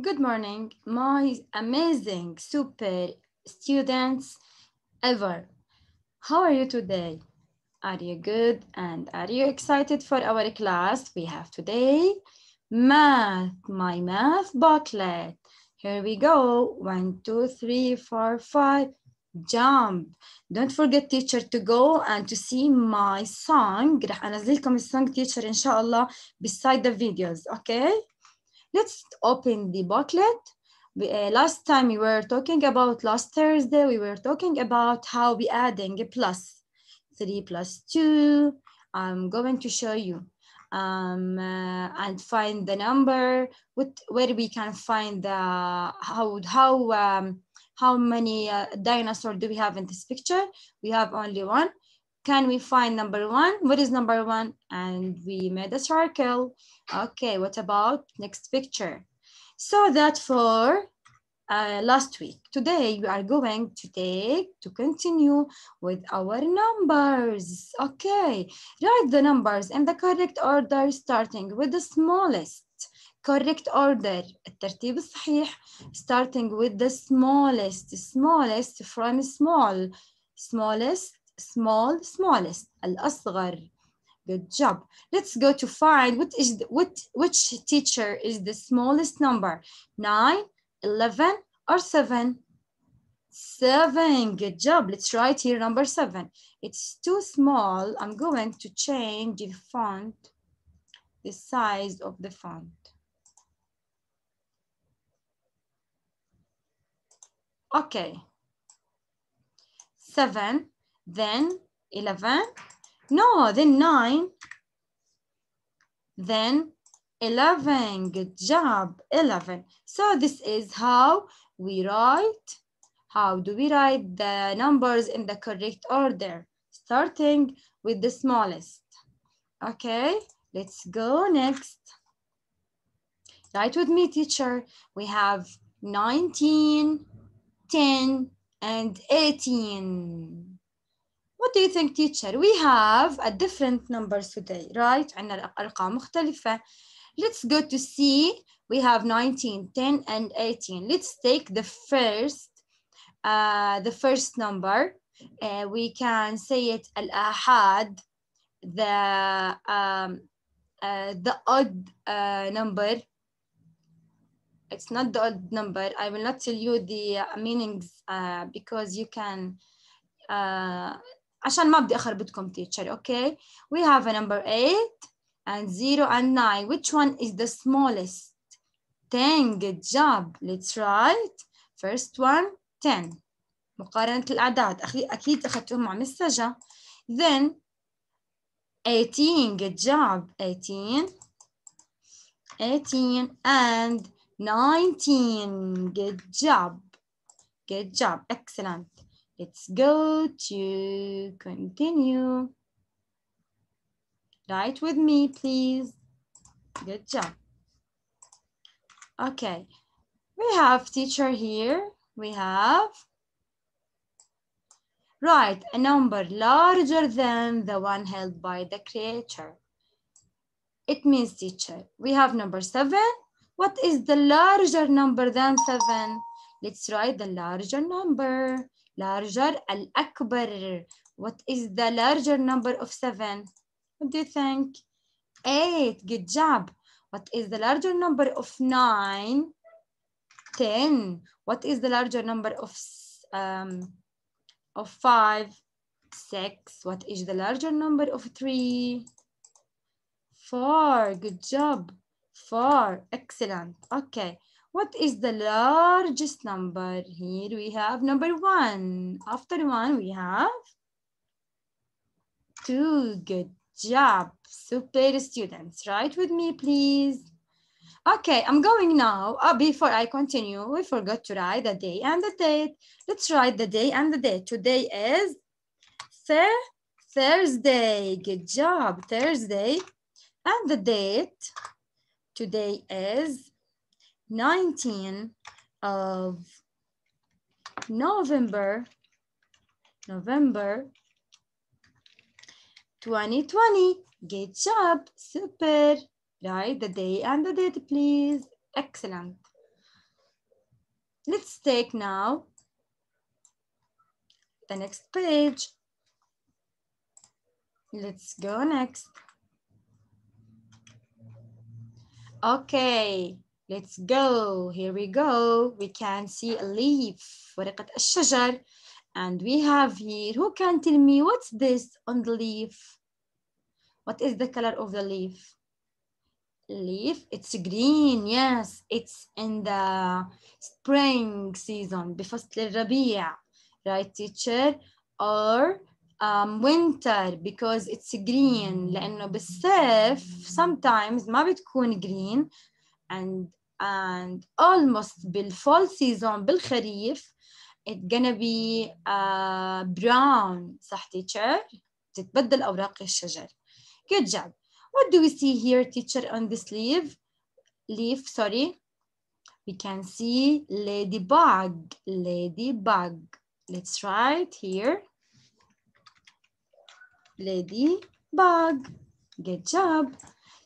Good morning, my amazing super students ever. How are you today? Are you good and are you excited for our class we have today? Math, my math booklet. Here we go. One, two, three, four, five. Jump. Don't forget teacher to go and to see my song. I will السونج teacher inshallah, beside the videos. Okay? Let's open the booklet. Uh, last time we were talking about, last Thursday, we were talking about how we adding a plus, three plus two. I'm going to show you um, uh, and find the number, what, where we can find the, how, how, um, how many uh, dinosaur do we have in this picture? We have only one can we find number one? What is number one? And we made a circle. Okay, what about next picture? So that for uh, last week. Today, we are going to take, to continue with our numbers. Okay, write the numbers in the correct order, starting with the smallest. Correct order, starting with the smallest, smallest from small, smallest small smallest الأصغر good job let's go to find what is the, what which teacher is the smallest number 9 11 or 7 7 good job let's write here number 7 it's too small i'm going to change the font the size of the font okay 7 then 11, no, then nine, then 11, good job, 11. So this is how we write, how do we write the numbers in the correct order, starting with the smallest. Okay, let's go next. Write with me, teacher. We have 19, 10, and 18. What do you think teacher? We have a different numbers today, right? عندنا أرقام مختلفة. Let's go to see. We have 19, 10 and 18. Let's take the first uh, the first number. Uh, we can say it al-ahad, the um, uh, the odd uh, number. It's not the odd number. I will not tell you the uh, meanings uh, because you can uh, عشان ما بدي أخربطكم teacher okay we have a number 8 and 0 and 9 which one is the smallest 10 good job let's write first one 10 مقارنة الأعداد أكيد أخذتوهم مع مسجة then 18 good job 18 18 and 19 good job good job excellent Let's go to continue. Write with me, please. Good job. Okay, we have teacher here. We have write a number larger than the one held by the creator. It means teacher. We have number seven. What is the larger number than seven? Let's write the larger number. Larger, al-akbar. What is the larger number of seven? What do you think? Eight, good job. What is the larger number of nine? Ten. What is the larger number of, um, of five? Six. What is the larger number of three? Four, good job. Four, excellent. Okay. What is the largest number? Here we have number one. After one, we have two. Good job. Super students. Write with me, please. Okay, I'm going now. Uh, before I continue, we forgot to write the day and the date. Let's write the day and the date. Today is th Thursday. Good job, Thursday. And the date today is 19 of November, November 2020. Good job, super. Write the day and the date, please. Excellent. Let's take now the next page. Let's go next. Okay, Let's go. Here we go. We can see a leaf. ورقة الشجر. And we have here, who can tell me what's this on the leaf? What is the color of the leaf? Leaf, it's green, yes. It's in the spring season, the الربيع. Right, teacher? Or um, winter because it's green لأنه بالصيف sometimes ما بتكون green and and almost fall season kharif it's gonna be a uh, brown صح teacher تتبدل أوراق الشجر good job what do we see here teacher on this leaf leaf sorry we can see ladybug ladybug let's write here ladybug good job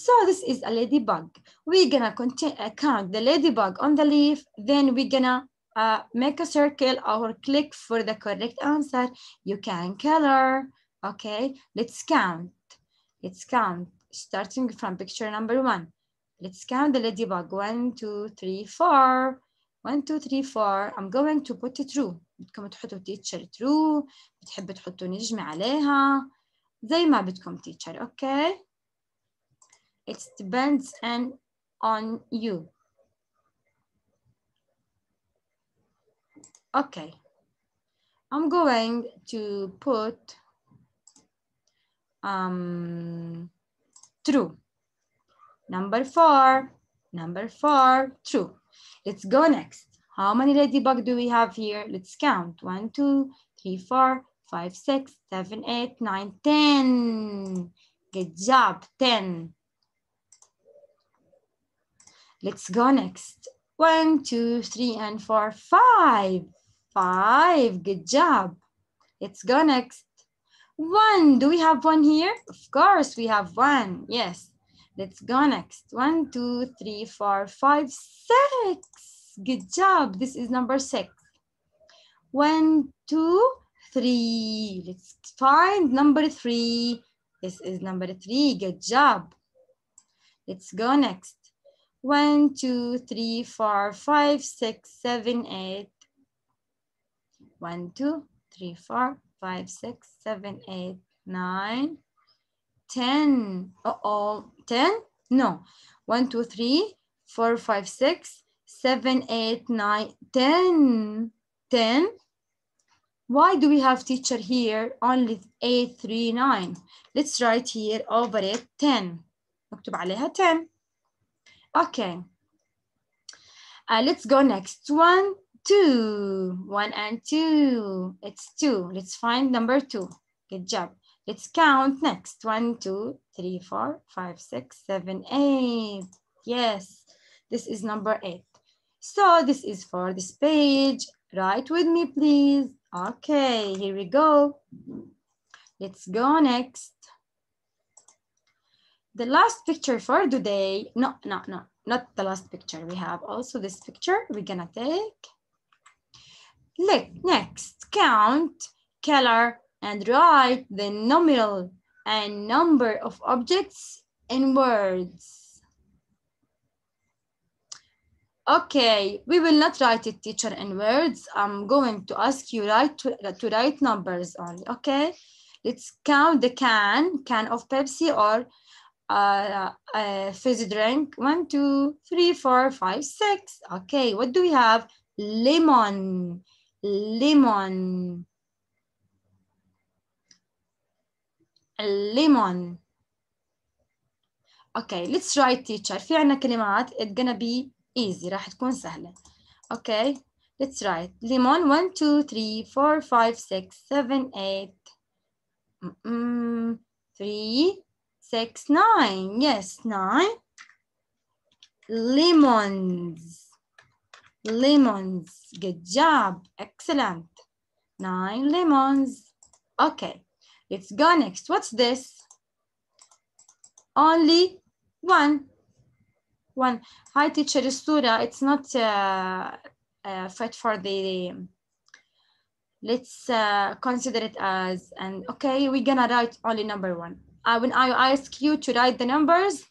so this is a ladybug. We're gonna continue, uh, count the ladybug on the leaf, then we're gonna uh, make a circle or click for the correct answer. You can color, okay? Let's count, let's count, starting from picture number one. Let's count the ladybug, one, two, three, four. One, two, three, four. I'm going to put it through. بدكم تحطوا teacher through. بتحب تحطوا نجمة عليها. زي ما بدكم teacher, okay? It depends and on you. Okay, I'm going to put um, true. Number four, number four, true. Let's go next. How many ladybug do we have here? Let's count. One, two, three, four, five, six, seven, eight, nine, ten. Good job, ten. Let's go next. One, two, three, and four, five. Five, good job. Let's go next. One, do we have one here? Of course we have one, yes. Let's go next. One, two, three, four, five, six. Good job, this is number six. One, two, three. Let's find number three. This is number three, good job. Let's go next. One two three four five six seven eight. One two three four five Uh No. One two three four five six seven eight nine ten ten. 10. Why do we have teacher here only eight Let's write here over it 10. عليها 10. Okay. Uh, let's go next. One, two. One and two. It's two. Let's find number two. Good job. Let's count next. One, two, three, four, five, six, seven, eight. Yes, this is number eight. So this is for this page. Write with me, please. Okay, here we go. Let's go next the last picture for today, no, no, no, not the last picture. We have also this picture we're gonna take. Look, next, count, color, and write the nominal and number of objects in words. Okay, we will not write it, teacher, in words. I'm going to ask you write to, to write numbers only, okay? Let's count the can, can of Pepsi or uh, uh, fizzy drink. One, two, three, four, five, six. Okay, what do we have? Lemon, lemon, lemon. Okay, let's try teacher. في عنا كلمات it's gonna be easy. راح تكون سهلة. Okay, let's write. Lemon, one, two, three, four, five, six, seven, eight. Mm -mm. Three, six, nine. Yes, nine. Lemons. Lemons. Good job. Excellent. Nine lemons. Okay, let's go next. What's this? Only one. One. Hi, teacher Sura. It's not uh, uh, fit for the let's uh, consider it as and okay we're gonna write only number one uh, when I ask you to write the numbers,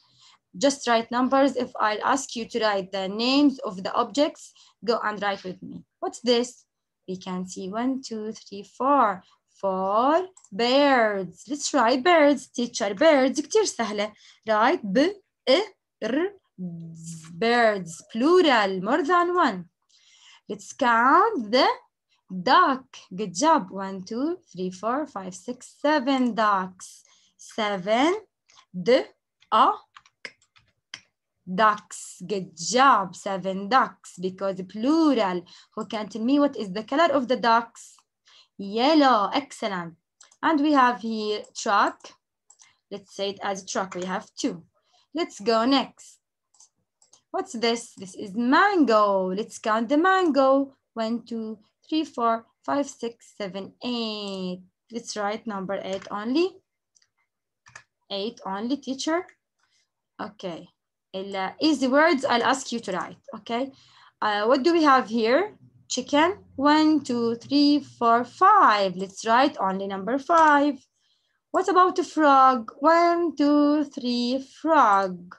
just write numbers. If I ask you to write the names of the objects, go and write with me. What's this? We can see one, two, three, four. Four birds. Let's write birds. Teacher, birds. كتير سهلة. Write b, e, r, birds. Plural. More than one. Let's count the duck. Good job. One, two, three, four, five, six, seven ducks seven, the, a, ducks. Good job, seven ducks, because plural. Who can tell me what is the color of the ducks? Yellow, excellent. And we have here truck. Let's say it as truck, we have two. Let's go next. What's this? This is mango. Let's count the mango. One, two, three, four, five, six, seven, eight. Let's write number eight only eight only, teacher? Okay. Uh, easy words I'll ask you to write, okay? Uh, what do we have here? Chicken, one, two, three, four, five. Let's write only number five. What about the frog? One, two, three, frog.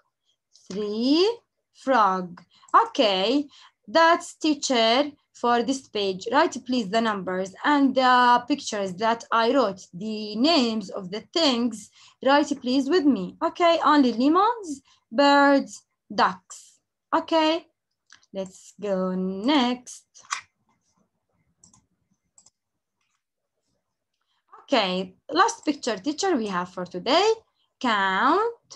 Three, frog. Okay, that's teacher for this page, write please the numbers and the pictures that I wrote, the names of the things, write please with me. Okay, only lemons, birds, ducks. Okay, let's go next. Okay, last picture teacher we have for today. Count,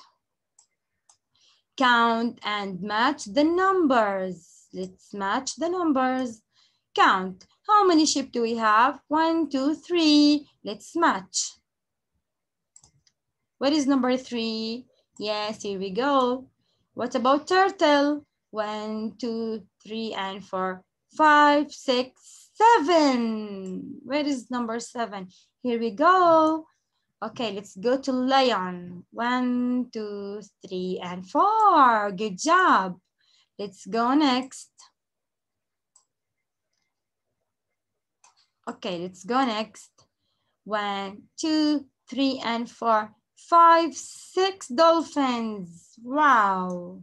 count and match the numbers. Let's match the numbers count. How many sheep do we have? One, two, three. Let's match. What is number three? Yes, here we go. What about turtle? One, two, three, and four, five, six, seven. Where is number seven? Here we go. Okay, let's go to lion. One, two, three, and four. Good job. Let's go next. Okay, let's go next. One, two, three, and four, five, six dolphins. Wow.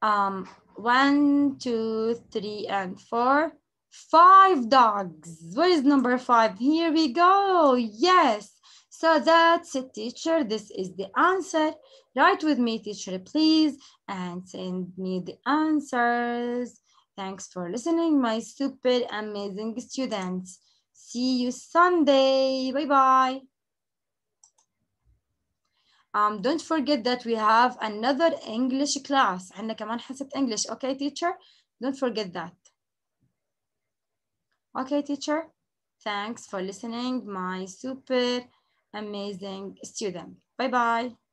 Um, one, two, three, and four, five dogs. Where is number five? Here we go. Yes. So that's it, teacher. This is the answer. Write with me, teacher, please, and send me the answers. Thanks for listening, my stupid, amazing students. See you Sunday. Bye-bye. Um, don't forget that we have another English class. عندنا كمان حصة English. Okay, teacher? Don't forget that. Okay, teacher? Thanks for listening, my super amazing student. Bye-bye.